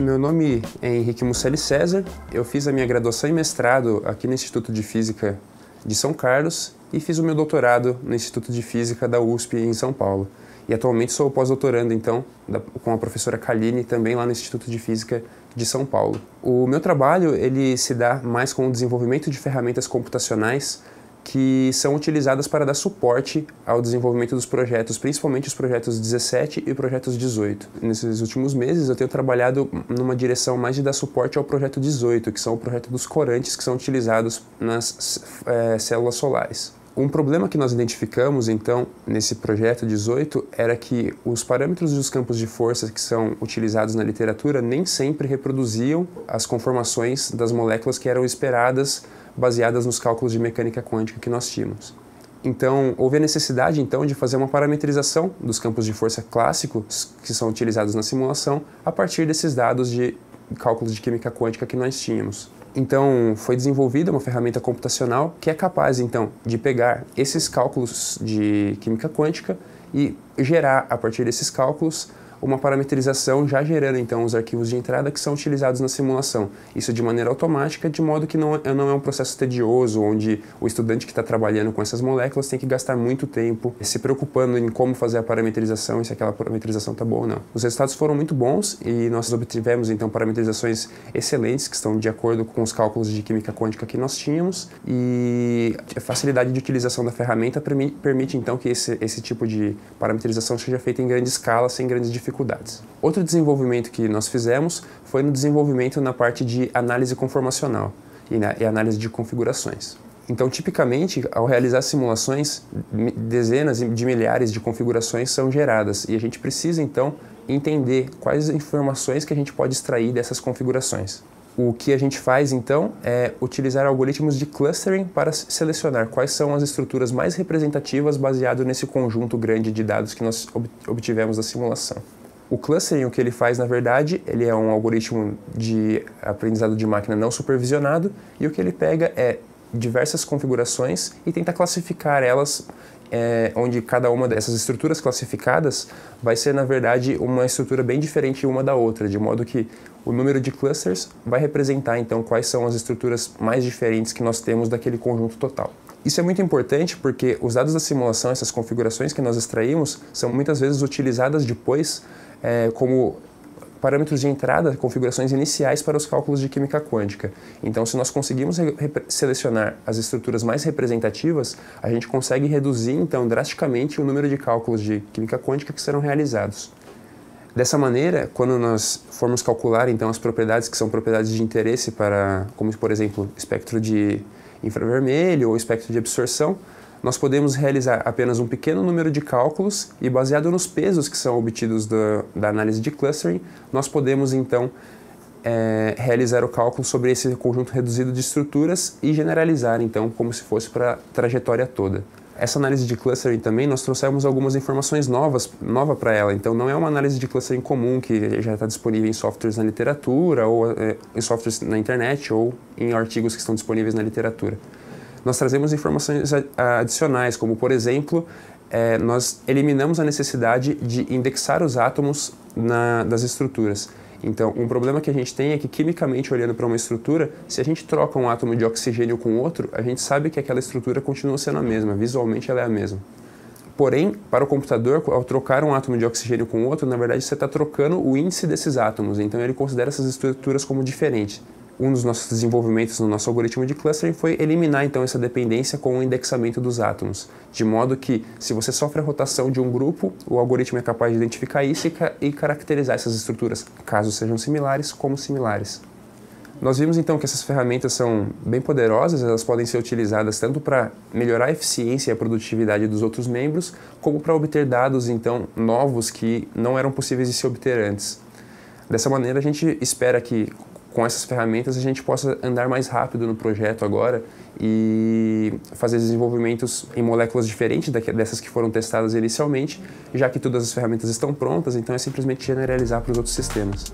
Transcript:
Meu nome é Henrique Musselli César. Eu fiz a minha graduação e mestrado aqui no Instituto de Física de São Carlos e fiz o meu doutorado no Instituto de Física da USP em São Paulo. E atualmente sou pós-doutorando, então, da, com a professora Kaline, também lá no Instituto de Física de São Paulo. O meu trabalho ele se dá mais com o desenvolvimento de ferramentas computacionais que são utilizadas para dar suporte ao desenvolvimento dos projetos, principalmente os projetos 17 e projetos 18. Nesses últimos meses eu tenho trabalhado numa direção mais de dar suporte ao projeto 18, que são o projeto dos corantes que são utilizados nas é, células solares. Um problema que nós identificamos, então, nesse projeto 18 era que os parâmetros dos campos de força que são utilizados na literatura nem sempre reproduziam as conformações das moléculas que eram esperadas baseadas nos cálculos de mecânica quântica que nós tínhamos. Então, houve a necessidade então de fazer uma parametrização dos campos de força clássicos que são utilizados na simulação a partir desses dados de cálculos de química quântica que nós tínhamos. Então, foi desenvolvida uma ferramenta computacional que é capaz então de pegar esses cálculos de química quântica e gerar a partir desses cálculos uma parametrização já gerando então os arquivos de entrada que são utilizados na simulação. Isso de maneira automática, de modo que não, é, não é um processo tedioso, onde o estudante que está trabalhando com essas moléculas tem que gastar muito tempo se preocupando em como fazer a parametrização e se aquela parametrização está boa ou não. Os resultados foram muito bons e nós obtivemos então parametrizações excelentes que estão de acordo com os cálculos de química quântica que nós tínhamos e a facilidade de utilização da ferramenta permite então que esse, esse tipo de parametrização seja feita em grande escala, sem grandes dificuldades dificuldades. Outro desenvolvimento que nós fizemos foi no desenvolvimento na parte de análise conformacional e, na, né, e análise de configurações. Então, tipicamente, ao realizar simulações, dezenas de milhares de configurações são geradas e a gente precisa então entender quais informações que a gente pode extrair dessas configurações. O que a gente faz então é utilizar algoritmos de clustering para selecionar quais são as estruturas mais representativas baseado nesse conjunto grande de dados que nós obtivemos da simulação. O clustering, o que ele faz, na verdade, ele é um algoritmo de aprendizado de máquina não supervisionado e o que ele pega é diversas configurações e tenta classificar elas, é, onde cada uma dessas estruturas classificadas vai ser, na verdade, uma estrutura bem diferente uma da outra, de modo que o número de clusters vai representar, então, quais são as estruturas mais diferentes que nós temos daquele conjunto total. Isso é muito importante porque os dados da simulação, essas configurações que nós extraímos, são muitas vezes utilizadas depois é, como parâmetros de entrada, configurações iniciais para os cálculos de química quântica. Então, se nós conseguimos selecionar as estruturas mais representativas, a gente consegue reduzir, então, drasticamente o número de cálculos de química quântica que serão realizados. Dessa maneira, quando nós formos calcular, então, as propriedades que são propriedades de interesse para, como por exemplo, espectro de infravermelho ou espectro de absorção, nós podemos realizar apenas um pequeno número de cálculos e, baseado nos pesos que são obtidos do, da análise de clustering, nós podemos então é, realizar o cálculo sobre esse conjunto reduzido de estruturas e generalizar então como se fosse para a trajetória toda. Essa análise de clustering também, nós trouxemos algumas informações novas nova para ela. Então, não é uma análise de clustering comum que já está disponível em softwares na literatura, ou é, em softwares na internet, ou em artigos que estão disponíveis na literatura. Nós trazemos informações adicionais, como, por exemplo, é, nós eliminamos a necessidade de indexar os átomos na, das estruturas. Então, um problema que a gente tem é que, quimicamente olhando para uma estrutura, se a gente troca um átomo de oxigênio com outro, a gente sabe que aquela estrutura continua sendo a mesma, visualmente ela é a mesma. Porém, para o computador, ao trocar um átomo de oxigênio com outro, na verdade você está trocando o índice desses átomos, então ele considera essas estruturas como diferentes um dos nossos desenvolvimentos no nosso algoritmo de clustering foi eliminar então essa dependência com o indexamento dos átomos, de modo que se você sofre a rotação de um grupo, o algoritmo é capaz de identificar isso e, ca e caracterizar essas estruturas, caso sejam similares, como similares. Nós vimos então que essas ferramentas são bem poderosas, elas podem ser utilizadas tanto para melhorar a eficiência e a produtividade dos outros membros, como para obter dados então novos que não eram possíveis de se obter antes. Dessa maneira, a gente espera que com essas ferramentas a gente possa andar mais rápido no projeto agora e fazer desenvolvimentos em moléculas diferentes dessas que foram testadas inicialmente, já que todas as ferramentas estão prontas, então é simplesmente generalizar para os outros sistemas.